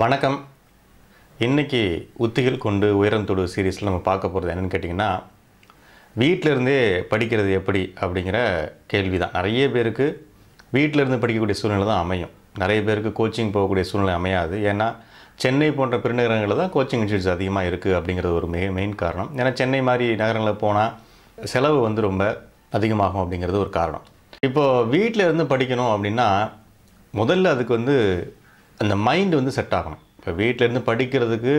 வணக்கம் இன்றைக்கி உத்திகள் கொண்டு உயரம் தொடு சீரீஸில் நம்ம பார்க்க போகிறது என்னென்னு கேட்டிங்கன்னா வீட்டிலருந்தே படிக்கிறது எப்படி அப்படிங்கிற கேள்வி தான் நிறைய பேருக்கு வீட்டிலேருந்து படிக்கக்கூடிய சூழ்நிலை தான் அமையும் நிறைய பேருக்கு கோச்சிங் போகக்கூடிய சூழ்நிலை அமையாது ஏன்னா சென்னை போன்ற பெருநகரங்களில் தான் கோச்சிங் இன்ஸ்டியூட்ஸ் அதிகமாக இருக்குது அப்படிங்கிறது ஒரு மெயின் மெயின் காரணம் ஏன்னா சென்னை மாதிரி நகரங்களில் போனால் செலவு வந்து ரொம்ப அதிகமாகும் அப்படிங்கிறது ஒரு காரணம் இப்போது வீட்டில் இருந்து படிக்கணும் அப்படின்னா முதல்ல அதுக்கு வந்து அந்த மைண்டு வந்து செட் ஆகணும் இப்போ வீட்டிலேருந்து படிக்கிறதுக்கு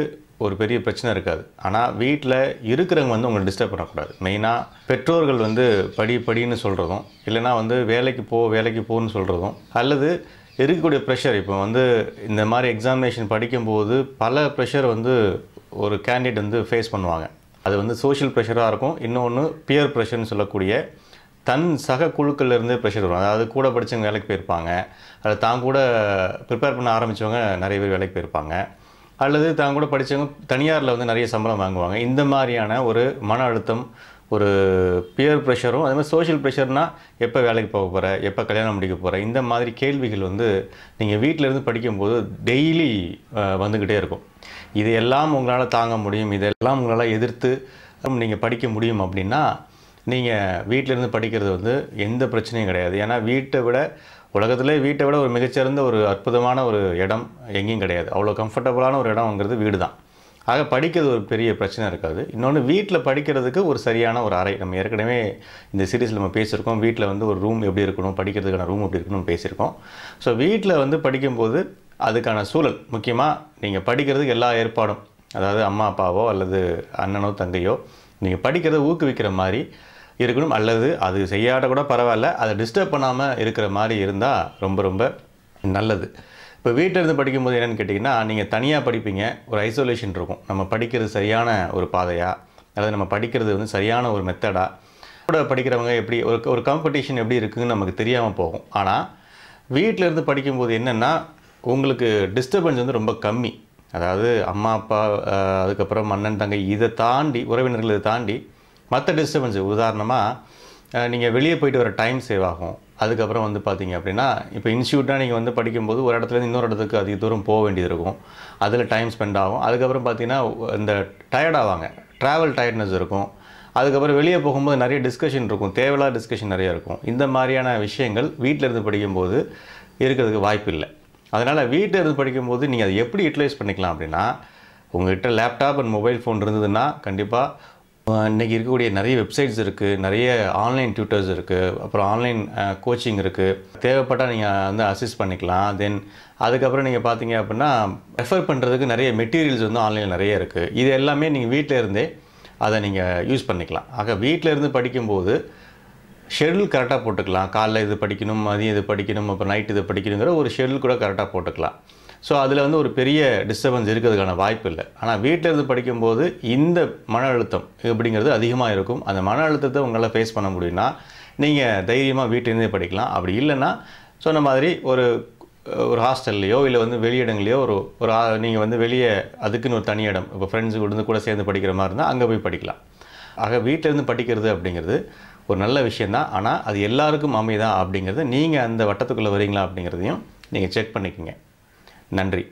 ஒரு பெரிய பிரச்சனை இருக்காது ஆனால் வீட்டில் இருக்கிறவங்க வந்து உங்களை டிஸ்டர்ப் பண்ணக்கூடாது மெயினாக பெற்றோர்கள் வந்து படி படின்னு சொல்கிறதும் இல்லைனா வந்து வேலைக்கு போ வேலைக்கு போன்னு சொல்கிறதும் அல்லது இருக்கக்கூடிய ப்ரெஷர் இப்போ வந்து இந்த மாதிரி எக்ஸாமினேஷன் படிக்கும்போது பல ப்ரெஷர் வந்து ஒரு கேண்டிடேட் வந்து ஃபேஸ் பண்ணுவாங்க அது வந்து சோஷியல் ப்ரெஷராக இருக்கும் இன்னொன்று பியர் ப்ரெஷர்னு சொல்லக்கூடிய தன் சக குழுக்கள்லேருந்து ப்ரெஷர் வரும் அதாவது கூட படித்தவங்க வேலைக்கு போயிருப்பாங்க அதை தான் கூட ப்ரிப்பேர் பண்ண ஆரம்பித்தவங்க நிறைய பேர் வேலைக்கு போயிருப்பாங்க அல்லது தான் கூட படித்தவங்க தனியாரில் வந்து நிறைய சம்பளம் வாங்குவாங்க இந்த மாதிரியான ஒரு மன அழுத்தம் ஒரு பியர் ப்ரெஷரும் அதே மாதிரி சோஷியல் ப்ரெஷர்னால் எப்போ வேலைக்கு போக போகிற எப்போ கல்யாணம் முடிக்க போகிற இந்த மாதிரி கேள்விகள் வந்து நீங்கள் வீட்டிலேருந்து படிக்கும்போது டெய்லி வந்துக்கிட்டே இருக்கும் இதையெல்லாம் எல்லாம் உங்களால் தாங்க முடியும் இதையெல்லாம் உங்களால் எதிர்த்து நீங்கள் படிக்க முடியும் அப்படின்னா நீங்கள் வீட்டிலேருந்து படிக்கிறது வந்து எந்த பிரச்சனையும் கிடையாது ஏன்னா வீட்டை விட உலகத்திலே வீட்டை விட ஒரு மிகச்சிறந்த ஒரு அற்புதமான ஒரு இடம் எங்கேயும் கிடையாது அவ்வளோ கம்ஃபர்டபுளான ஒரு இடம்ங்கிறது வீடு தான் ஆக படிக்கிறது ஒரு பெரிய பிரச்சனை இருக்காது இன்னொன்று வீட்டில் படிக்கிறதுக்கு ஒரு சரியான ஒரு அறை நம்ம ஏற்கனவே இந்த சீரீஸில் நம்ம பேசியிருக்கோம் வீட்டில் வந்து ஒரு ரூம் எப்படி இருக்கணும் படிக்கிறதுக்கான ரூம் எப்படி இருக்கணும்னு பேசியிருக்கோம் ஸோ வீட்டில் வந்து படிக்கும்போது அதுக்கான சூழல் முக்கியமாக நீங்கள் படிக்கிறதுக்கு எல்லா ஏற்பாடும் அதாவது அம்மா அப்பாவோ அல்லது அண்ணனோ தங்கையோ நீங்கள் படிக்கிறத ஊக்குவிக்கிற மாதிரி இருக்கணும் அல்லது அது செய்யாத கூட பரவாயில்ல அதை டிஸ்டர்ப் பண்ணாமல் இருக்கிற மாதிரி இருந்தால் ரொம்ப ரொம்ப நல்லது இப்போ வீட்டில் இருந்து படிக்கும்போது என்னென்னு கேட்டிங்கன்னா நீங்கள் தனியாக படிப்பீங்க ஒரு ஐசோலேஷன் இருக்கும் நம்ம படிக்கிறது சரியான ஒரு பாதையாக அல்லது நம்ம படிக்கிறது வந்து சரியான ஒரு மெத்தடாக கூட படிக்கிறவங்க எப்படி ஒரு ஒரு காம்படிஷன் எப்படி இருக்குதுன்னு நமக்கு தெரியாமல் போகும் ஆனால் வீட்டில் இருந்து படிக்கும்போது என்னென்னா உங்களுக்கு டிஸ்டர்பன்ஸ் வந்து ரொம்ப கம்மி அதாவது அம்மா அப்பா அதுக்கப்புறம் அண்ணன் தங்கை இதை தாண்டி உறவினர்கள் இதை தாண்டி மற்ற டிஸ்டர்பன்ஸு உதாரணமாக நீங்கள் வெளியே போயிட்டு வர டைம் சேவ் ஆகும் அதுக்கப்புறம் வந்து பார்த்தீங்க அப்படின்னா இப்போ இன்ஸ்டியூட்டாக நீங்கள் வந்து படிக்கும்போது ஒரு இடத்துலேருந்து இன்னொரு இடத்துக்கு அதிக தூரம் போக வேண்டியது இருக்கும் அதில் டைம் ஸ்பெண்ட் ஆகும் அதுக்கப்புறம் பார்த்தீங்கன்னா இந்த டயர்ட் ஆவாங்க ட்ராவல் டயர்ட்னஸ் இருக்கும் அதுக்கப்புறம் வெளியே போகும்போது நிறைய டிஸ்கஷன் இருக்கும் தேவையில்லாத டிஸ்கஷன் நிறையா இருக்கும் இந்த மாதிரியான விஷயங்கள் வீட்டில் இருந்து படிக்கும்போது இருக்கிறதுக்கு வாய்ப்பு இல்லை அதனால் வீட்டில் இருந்து படிக்கும்போது நீங்கள் அதை எப்படி யூட்டிலைஸ் பண்ணிக்கலாம் அப்படின்னா உங்கள்கிட்ட லேப்டாப் அண்ட் மொபைல் ஃபோன் இருந்ததுன்னா கண்டிப்பாக இன்றைக்கி இருக்கக்கூடிய நிறைய வெப்சைட்ஸ் இருக்குது நிறைய ஆன்லைன் டியூட்டர்ஸ் இருக்குது அப்புறம் ஆன்லைன் கோச்சிங் இருக்குது தேவைப்பட்டால் நீங்கள் வந்து அசிஸ்ட் பண்ணிக்கலாம் தென் அதுக்கப்புறம் நீங்கள் பார்த்தீங்க அப்படின்னா ரெஃபர் பண்ணுறதுக்கு நிறைய மெட்டீரியல்ஸ் வந்து ஆன்லைனில் நிறைய இருக்குது இது எல்லாமே நீங்கள் வீட்டில் இருந்தே அதை நீங்கள் யூஸ் பண்ணிக்கலாம் ஆக வீட்டில் இருந்து படிக்கும்போது ஷெடியூல் கரெக்டாக போட்டுக்கலாம் காலைல இது படிக்கணும் மதியம் இது படிக்கணும் அப்புறம் நைட் இது படிக்கணுங்கிற ஒரு ஷெடியூல் கூட கரெக்டாக போட்டுக்கலாம் ஸோ அதில் வந்து ஒரு பெரிய டிஸ்டர்பன்ஸ் இருக்கிறதுக்கான வாய்ப்பு இல்லை ஆனால் வீட்டில் இருந்து படிக்கும்போது இந்த மன அழுத்தம் அப்படிங்கிறது அதிகமாக இருக்கும் அந்த மன அழுத்தத்தை உங்களால் ஃபேஸ் பண்ண முடியும்னா நீங்கள் தைரியமாக வீட்டிலேருந்தே படிக்கலாம் அப்படி இல்லைன்னா சொன்ன மாதிரி ஒரு ஒரு ஹாஸ்டல்லையோ இல்லை வந்து வெளியிடங்களையோ ஒரு ஒரு நீங்கள் வந்து வெளியே அதுக்குன்னு ஒரு தனி இடம் இப்போ ஃப்ரெண்ட்ஸு கூட கூட சேர்ந்து படிக்கிற மாதிரி இருந்தால் அங்கே போய் படிக்கலாம் ஆக வீட்டிலேருந்து படிக்கிறது அப்படிங்கிறது ஒரு நல்ல விஷயந்தான் ஆனால் அது எல்லாருக்கும் அமைதான் அப்படிங்கிறது நீங்கள் அந்த வட்டத்துக்குள்ளே வரீங்களா அப்படிங்கிறதையும் நீங்கள் செக் பண்ணிக்கோங்க நன்றி